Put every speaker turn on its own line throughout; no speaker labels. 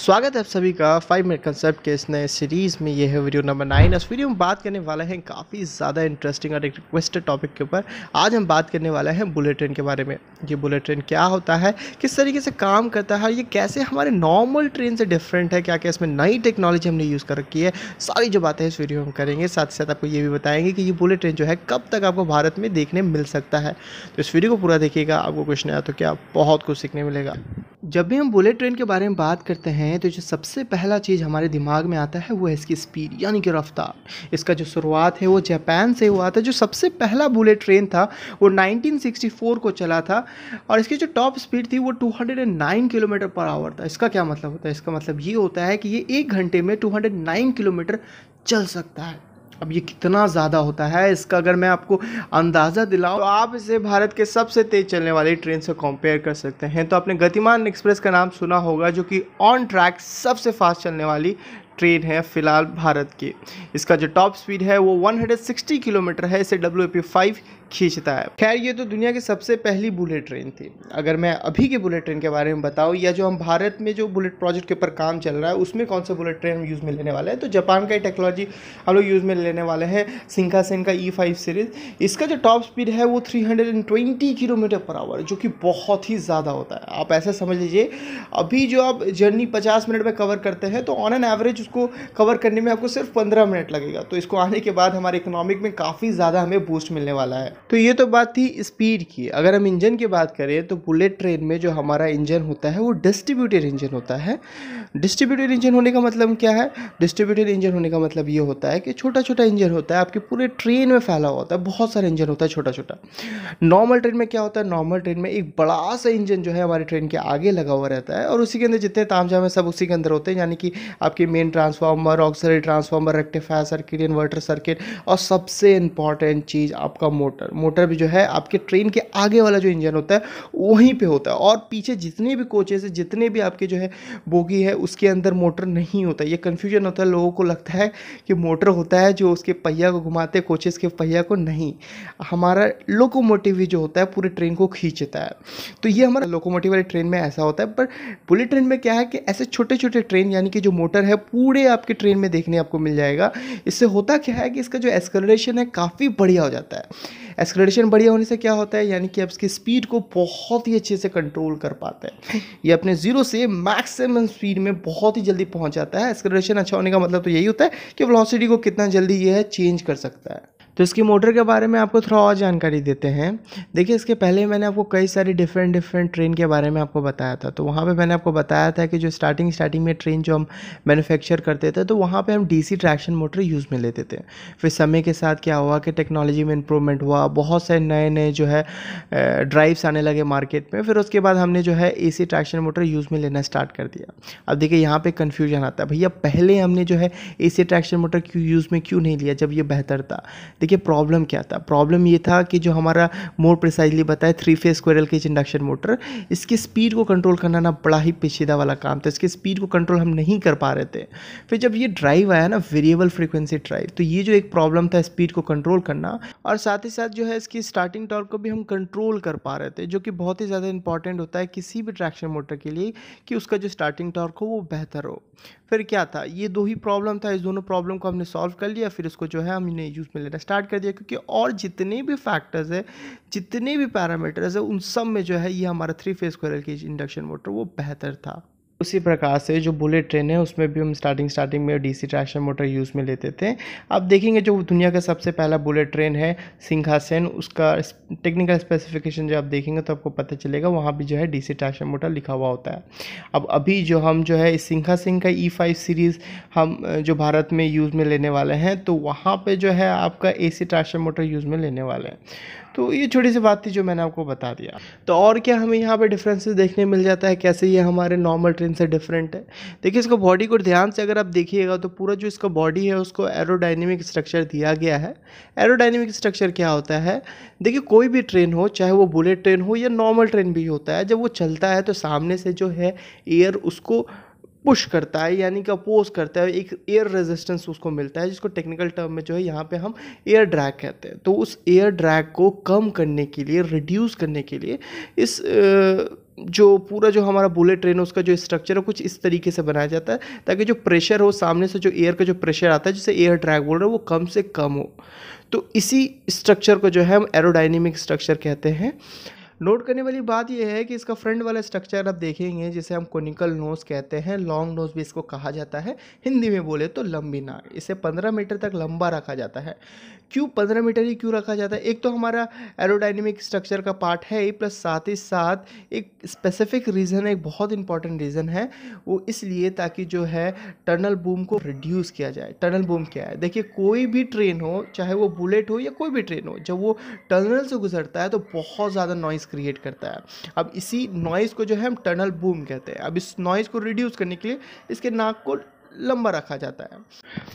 स्वागत है आप सभी का फाइव मिनट कंसेप्ट के इस नए सीरीज़ में ये है वीडियो नंबर नाइन इस वीडियो में बात करने वाले हैं काफ़ी ज़्यादा इंटरेस्टिंग और एक रिक्वेस्टेड टॉपिक के ऊपर आज हम बात करने वाले हैं बुलेट ट्रेन के बारे में ये बुलेट ट्रेन क्या होता है किस तरीके से काम करता है ये कैसे हमारे नॉर्मल ट्रेन से डिफरेंट है क्या क्या इसमें नई टेक्नोलॉजी हमने यूज़ कर रखी है सारी जो बातें इस वीडियो में करेंगे साथ ही साथ आपको ये भी बताएंगे कि ये बुलेट ट्रेन जो है कब तक आपको भारत में देखने मिल सकता है तो इस वीडियो को पूरा देखिएगा आपको कुछ नया तो क्या बहुत कुछ सीखने मिलेगा जब भी हम बुलेट ट्रेन के बारे में बात करते हैं हैं तो जो सबसे पहला चीज़ हमारे दिमाग में आता है वो है इसकी स्पीड यानी कि रफ्तार इसका जो शुरुआत है वो जापान से हुआ था जो सबसे पहला बुलेट ट्रेन था वो 1964 को चला था और इसकी जो टॉप स्पीड थी वो 209 किलोमीटर पर आवर था इसका क्या मतलब होता है इसका मतलब ये होता है कि ये एक घंटे में 209 किलोमीटर चल सकता है अब ये कितना ज़्यादा होता है इसका अगर मैं आपको अंदाज़ा दिलाऊँ तो आप इसे भारत के सबसे तेज़ चलने वाली ट्रेन से कंपेयर कर सकते हैं तो आपने गतिमान एक्सप्रेस का नाम सुना होगा जो कि ऑन ट्रैक सबसे फास्ट चलने वाली ट्रेन है फिलहाल भारत की इसका जो टॉप स्पीड है वो 160 किलोमीटर है इसे डब्ल्यू ए पी फाइव खींचता है खैर ये तो दुनिया की सबसे पहली बुलेट ट्रेन थी अगर मैं अभी की बुलेट ट्रेन के बारे में बताऊँ या जो हम भारत में जो बुलेट प्रोजेक्ट के ऊपर काम चल रहा है उसमें कौन सा बुलेट ट्रेन यूज़ में लेने वाले हैं तो जापान का ही टेक्नोलॉजी हम लोग यूज़ में लेने वाले हैं सिंघासन का ई फाइव सीरीज इसका जो टॉप स्पीड है वो three hundred and twenty kilometre पर आवर जो कि बहुत ही ज़्यादा होता है आप ऐसा समझ लीजिए अभी जो आप जर्नी पचास मिनट में कवर करते हैं तो ऑन एन एवरेज उसको कवर करने में आपको सिर्फ पंद्रह मिनट लगेगा तो इसको आने के बाद हमारे इकोनॉमिक में काफ़ी ज़्यादा हमें बूस्ट मिलने वाला है तो ये तो बात थी स्पीड की अगर हम इंजन की बात करें तो बुलेट ट्रेन में जो हमारा इंजन होता है वो डिस्ट्रीब्यूटेड इंजन होता है डिस्ट्रीब्यूटेड इंजन होने का मतलब क्या है डिस्ट्रीब्यूटेड इंजन होने का मतलब ये होता है कि छोटा छोटा इंजन होता है आपके पूरे ट्रेन में फैला हुआ होता है बहुत सारा इंजन होता है छोटा छोटा नॉर्मल ट्रेन में क्या होता है नॉर्मल ट्रेन में एक बड़ा सा इंजन जो है हमारे ट्रेन के आगे लगा हुआ रहता है और उसी के अंदर जितने तामझाम है सब उसी के अंदर होते हैं यानी कि आपके main transformer auxiliary transformer rectifier circuit inverter circuit और सबसे इंपॉर्टेंट चीज़ आपका मोटर मोटर भी जो है आपके ट्रेन के आगे वाला जो इंजन होता है वहीं पे होता है और पीछे जितने भी कोचेस है जितने भी आपके जो है बोगी है उसके अंदर मोटर नहीं होता ये कन्फ्यूजन होता है लोगों को लगता है कि मोटर होता है जो उसके पहिया को घुमाते कोचेस के पहिया को नहीं हमारा लोकोमोटिव भी जो होता है पूरे ट्रेन को खींचता है तो ये हमारा लोकोमोटिव वाली ट्रेन में ऐसा होता है पर बुलेट ट्रेन में क्या है कि ऐसे छोटे छोटे ट्रेन यानी कि जो मोटर है पूरे आपके ट्रेन में देखने आपको मिल जाएगा इससे होता क्या है कि इसका जो एस्कलेशन है काफ़ी बढ़िया हो जाता है एक्सलेशन बढ़िया होने से क्या होता है यानी कि आप इसकी स्पीड को बहुत ही अच्छे से कंट्रोल कर पाते हैं ये अपने जीरो से मैक्सिमम स्पीड में बहुत ही जल्दी पहुँच जाता है एक्सलेशन अच्छा होने का मतलब तो यही होता है कि वेलोसिटी को कितना जल्दी यह चेंज कर सकता है तो इसकी मोटर के बारे में आपको थोड़ा और जानकारी देते हैं देखिए इसके पहले मैंने आपको कई सारी डिफरेंट डिफरेंट ट्रेन के बारे में आपको बताया था तो वहाँ पे मैंने आपको बताया था कि जो स्टार्टिंग स्टार्टिंग में ट्रेन जो हम मैनुफैक्चर करते थे तो वहाँ पर हम डी ट्रैक्शन मोटर यूज़ में लेते थे फिर समय के साथ क्या हुआ कि टेक्नोलॉजी में इंप्रूवमेंट हुआ बहुत सारे नए नए जो है ड्राइव्स आने लगे मार्केट में फिर उसके बाद हमने जो है ए ट्रैक्शन मोटर यूज़ में लेना स्टार्ट कर दिया अब देखिए यहाँ पर कन्फ्यूजन आता है भैया पहले हमने जो है ए ट्रैक्शन मोटर क्यों यूज़ में क्यों नहीं लिया जब ये बेहतर था देखिए प्रॉब्लम क्या था प्रॉब्लम ये था कि जो हमारा मोर प्रिसाइजली बताए three phase squirrel cage induction motor इसकी स्पीड को कंट्रोल करना ना बड़ा ही पेचीदा वाला काम था इसकी स्पीड को कंट्रोल हम नहीं कर पा रहे थे फिर जब ये ड्राइव आया ना वेरिएबल फ्रिक्वेंसी ड्राइव तो ये जो एक प्रॉब्लम था स्पीड को कंट्रोल करना और साथ ही साथ जो है इसकी स्टार्टिंग टॉर्क को भी हम कंट्रोल कर पा रहे थे जो कि बहुत ही ज़्यादा इंपॉर्टेंट होता है किसी भी ट्रैक्शन मोटर के लिए कि उसका जो स्टार्टिंग टॉर्क हो वो बेहतर हो फिर क्या था ये दो ही प्रॉब्लम था इस दोनों प्रॉब्लम को हमने सॉल्व कर लिया फिर इसको जो है हमने यूज़ में लेना स्टार्ट कर दिया क्योंकि और जितने भी फैक्टर्स है जितने भी पैरामीटर्स है उन सब में जो है ये हमारा थ्री फेज कोयल की इंडक्शन मोटर वो बेहतर था उसी प्रकार से जो बुलेट ट्रेन है उसमें भी हम स्टार्टिंग स्टार्टिंग में डीसी ट्रैक्शन मोटर यूज़ में लेते थे अब देखेंगे जो दुनिया का सबसे पहला बुलेट ट्रेन है सिंघासन उसका टेक्निकल स्पेसिफिकेशन जब आप देखेंगे तो आपको पता चलेगा वहाँ भी जो है डीसी ट्रैक्शन मोटर लिखा हुआ होता है अब अभी जो हम जो है सिंघा सिंह का ई फाइव सीरीज़ हम जो भारत में यूज़ में लेने वाले हैं तो वहाँ पे जो है आपका ए सी मोटर यूज़ में लेने वाले हैं तो ये छोटी सी बात थी जो मैंने आपको बता दिया तो और क्या हमें यहाँ पर डिफरेंसेस देखने मिल जाता है कैसे ये हमारे नॉर्मल ट्रेन से डिफरेंट है देखिए इसको बॉडी को ध्यान से अगर आप देखिएगा तो पूरा जो इसका बॉडी है उसको एरोडाइनमिक स्ट्रक्चर दिया गया है एरोडाइनमिक स्ट्रक्चर क्या होता है देखिए कोई भी ट्रेन हो चाहे वो बुलेट ट्रेन हो या नॉर्मल ट्रेन भी होता है जब वो चलता है तो सामने से जो है एयर उसको पुश करता है यानी कि अपोज करता है एक एयर रेजिस्टेंस उसको मिलता है जिसको टेक्निकल टर्म में जो है यहाँ पे हम एयर ड्रैग कहते हैं तो उस एयर ड्रैग को कम करने के लिए रिड्यूस करने के लिए इस जो पूरा जो हमारा बुलेट ट्रेन है उसका जो स्ट्रक्चर है कुछ इस तरीके से बनाया जाता है ताकि जो प्रेशर हो सामने से जो एयर का जो प्रेशर आता है जिसे एयर ड्रैग बोल रहे हैं वो कम से कम हो तो इसी स्ट्रक्चर को जो है हम एरोडाइनमिक स्ट्रक्चर कहते हैं नोट करने वाली बात यह है कि इसका फ्रंट वाला स्ट्रक्चर आप देखेंगे जिसे हम कोनिकल नोज कहते हैं लॉन्ग नोज भी इसको कहा जाता है हिंदी में बोले तो लंबी नाक इसे पंद्रह मीटर तक लंबा रखा जाता है क्यों पंद्रह मीटर ही क्यों रखा जाता है एक तो हमारा एरोडाइनमिक स्ट्रक्चर का पार्ट है ही प्लस साथ ही साथ एक स्पेसिफिक रीज़न है एक बहुत इंपॉर्टेंट रीज़न है वो इसलिए ताकि जो है टनल बूम को रिड्यूस किया जाए टनल बूम क्या है देखिए कोई भी ट्रेन हो चाहे वो बुलेट हो या कोई भी ट्रेन हो जब वो टनल से गुजरता है तो बहुत ज़्यादा नॉइस क्रिएट करता है अब इसी नॉइज़ को जो है हम टनल बूम कहते हैं अब इस नॉइज़ को रिड्यूस करने के लिए इसके नाक को लंबा रखा जाता है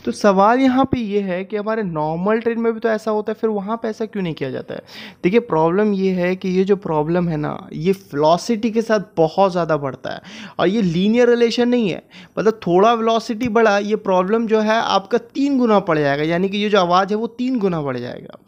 तो सवाल यहाँ पे ये है कि हमारे नॉर्मल ट्रेन में भी तो ऐसा होता है फिर वहाँ पे ऐसा क्यों नहीं किया जाता है देखिए प्रॉब्लम ये है कि ये जो प्रॉब्लम है ना ये वेलोसिटी के साथ बहुत ज़्यादा बढ़ता है और ये लीनियर रिलेशन नहीं है मतलब थोड़ा वेलोसिटी बढ़ा ये प्रॉब्लम जो है आपका तीन गुना पड़ जाएगा यानी कि ये जो आवाज़ है वो तीन गुना बढ़ जाएगा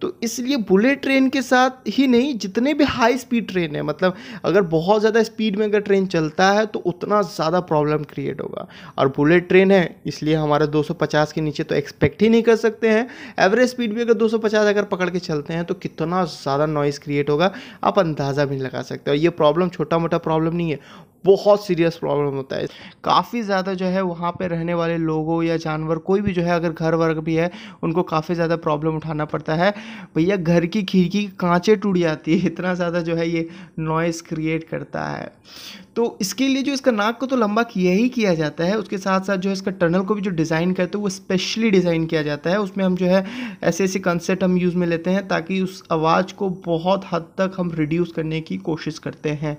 तो इसलिए बुलेट ट्रेन के साथ ही नहीं जितने भी हाई स्पीड ट्रेन है मतलब अगर बहुत ज़्यादा स्पीड में अगर ट्रेन चलता है तो उतना ज़्यादा प्रॉब्लम क्रिएट होगा और बुलेट ट्रेन है इसलिए हमारे 250 के नीचे तो एक्सपेक्ट ही नहीं कर सकते हैं एवरेज स्पीड भी अगर 250 अगर पकड़ के चलते हैं तो कितना ज़्यादा नॉइज़ क्रिएट होगा आप अंदाज़ा भी नहीं लगा सकते और ये प्रॉब्लम छोटा मोटा प्रॉब्लम नहीं है बहुत सीरियस प्रॉब्लम होता है काफ़ी ज़्यादा जो है वहाँ पे रहने वाले लोगों या जानवर कोई भी जो है अगर घर वर्ग भी है उनको काफ़ी ज़्यादा प्रॉब्लम उठाना पड़ता है भैया घर की खिड़की कांचे टूट जाती है इतना ज़्यादा जो है ये नॉइज़ क्रिएट करता है तो इसके लिए जो इसका नाक को तो लंबा किया ही किया जाता है उसके साथ साथ जो है इसका टनल को भी जो डिज़ाइन करते हैं तो वो स्पेशली डिज़ाइन किया जाता है उसमें हम जो है ऐसे ऐसे कंसेप्ट हम यूज़ में लेते हैं ताकि उस आवाज़ को बहुत हद तक हम रिड्यूस करने की कोशिश करते हैं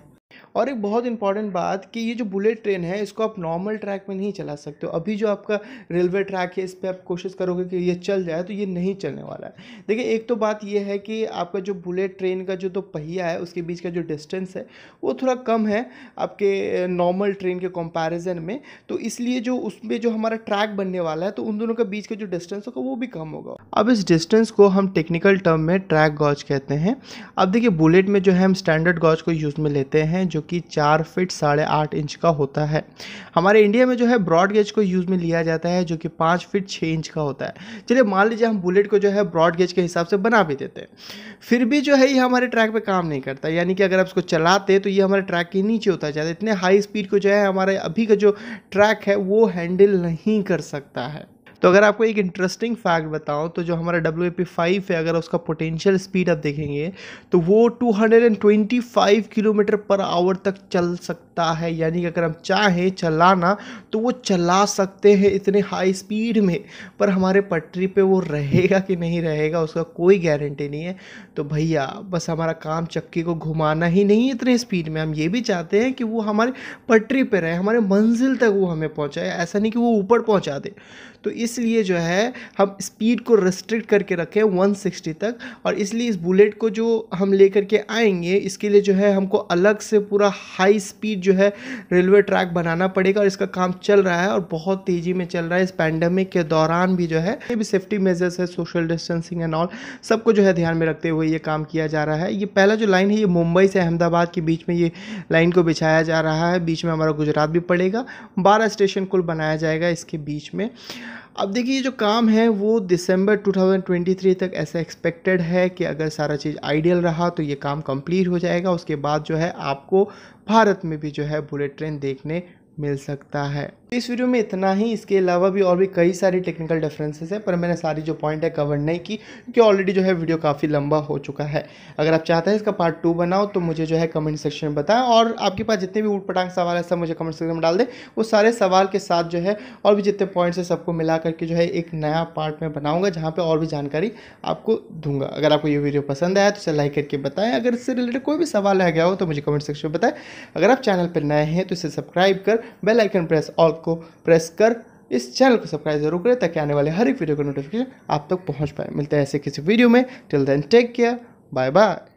और एक बहुत इंपॉर्टेंट बात कि ये जो बुलेट ट्रेन है इसको आप नॉर्मल ट्रैक में नहीं चला सकते हो अभी जो आपका रेलवे ट्रैक है इस पर आप कोशिश करोगे कि ये चल जाए तो ये नहीं चलने वाला है देखिए एक तो बात यह है कि आपका जो बुलेट ट्रेन का जो तो पहिया है उसके बीच का जो डिस्टेंस है वो थोड़ा कम है आपके नॉर्मल ट्रेन के कंपैरिजन में तो इसलिए जो उसमें जो हमारा ट्रैक बनने वाला है तो उन दोनों के बीच का जो डिस्टेंस होगा वो भी कम होगा अब इस डिस्टेंस को हम टेक्निकल टर्म में ट्रैक गॉज कहते हैं अब देखिए बुलेट में जो है हम स्टैंडर्ड गॉज को यूज़ में लेते हैं जो कि चार फिट साढ़े आठ इंच का होता है हमारे इंडिया में जो है ब्रॉड गेज को यूज़ में लिया जाता है जो कि पाँच फिट छः इंच का होता है चलिए मान लीजिए हम बुलेट को जो है ब्रॉड गेज के हिसाब से बना भी देते हैं फिर भी जो है ये हमारे ट्रैक पर काम नहीं करता यानी कि अगर आप इसको चलाते तो ये हमारे ट्रैक के नीचे होता जाता है इतने हाई स्पीड को जो है हमारे अभी का जो ट्रैक है वो हैंडल नहीं कर सकता है तो अगर आपको एक इंटरेस्टिंग फैक्ट बताऊं तो जो हमारा डब्ल्यू पी फाइव है अगर उसका पोटेंशियल स्पीड आप देखेंगे तो वो 225 किलोमीटर पर आवर तक चल सकता है यानी कि अगर हम चाहें चलाना तो वो चला सकते हैं इतने हाई स्पीड में पर हमारे पटरी पे वो रहेगा कि नहीं रहेगा उसका कोई गारंटी नहीं है तो भैया बस हमारा काम चक्की को घुमाना ही नहीं इतने स्पीड में हम ये भी चाहते हैं कि वो हमारे पटरी पर रहे हमारे मंजिल तक वो हमें पहुँचाए ऐसा नहीं कि वो ऊपर पहुँचा दे तो इसलिए जो है हम स्पीड को रेस्ट्रिक्ट करके रखें 160 तक और इसलिए इस बुलेट को जो हम लेकर के आएंगे इसके लिए जो है हमको अलग से पूरा हाई स्पीड जो है रेलवे ट्रैक बनाना पड़ेगा और इसका काम चल रहा है और बहुत तेज़ी में चल रहा है इस पैंडमिक के दौरान भी जो है ये भी सेफ्टी मेजर्स है सोशल डिस्टेंसिंग एंड ऑल सबको जो है ध्यान में रखते हुए ये काम किया जा रहा है ये पहला जो लाइन है ये मुंबई से अहमदाबाद के बीच में ये लाइन को बिछाया जा रहा है बीच में हमारा गुजरात भी पड़ेगा बारह स्टेशन कुल बनाया जाएगा इसके बीच में अब देखिए जो काम है वो दिसंबर 2023 तक ऐसा एक्सपेक्टेड है कि अगर सारा चीज़ आइडियल रहा तो ये काम कंप्लीट हो जाएगा उसके बाद जो है आपको भारत में भी जो है बुलेट ट्रेन देखने मिल सकता है इस वीडियो में इतना ही इसके अलावा भी और भी कई सारी टेक्निकल डिफरेंसेस हैं पर मैंने सारी जो पॉइंट है कवर नहीं की क्योंकि ऑलरेडी जो है वीडियो काफ़ी लंबा हो चुका है अगर आप चाहते हैं इसका पार्ट टू बनाओ तो मुझे जो है कमेंट सेक्शन में बताएं और आपके पास जितने भी ऊट सवाल है सब मुझे कमेंट सेक्शन में डाल दें वो सारे सवाल के साथ जो है और भी जितने पॉइंट्स है सबको मिला करके जो है एक नया पार्ट में बनाऊँगा जहाँ पर और भी जानकारी आपको दूंगा अगर आपको ये वीडियो पसंद आया तो इसे लाइक करके बताएं अगर इससे रिलेटेड कोई भी सवाल रह गया हो तो मुझे कमेंट सेक्शन में बताएं अगर आप चैनल पर नए हैं तो इसे सब्सक्राइब कर बेलाइकन प्रेस ऑल को प्रेस कर इस चैनल को सब्सक्राइब जरूर करें ताकि आने वाले हर एक वीडियो का नोटिफिकेशन आप तक पहुंच पाए मिलते हैं ऐसे किसी वीडियो में till then take care bye bye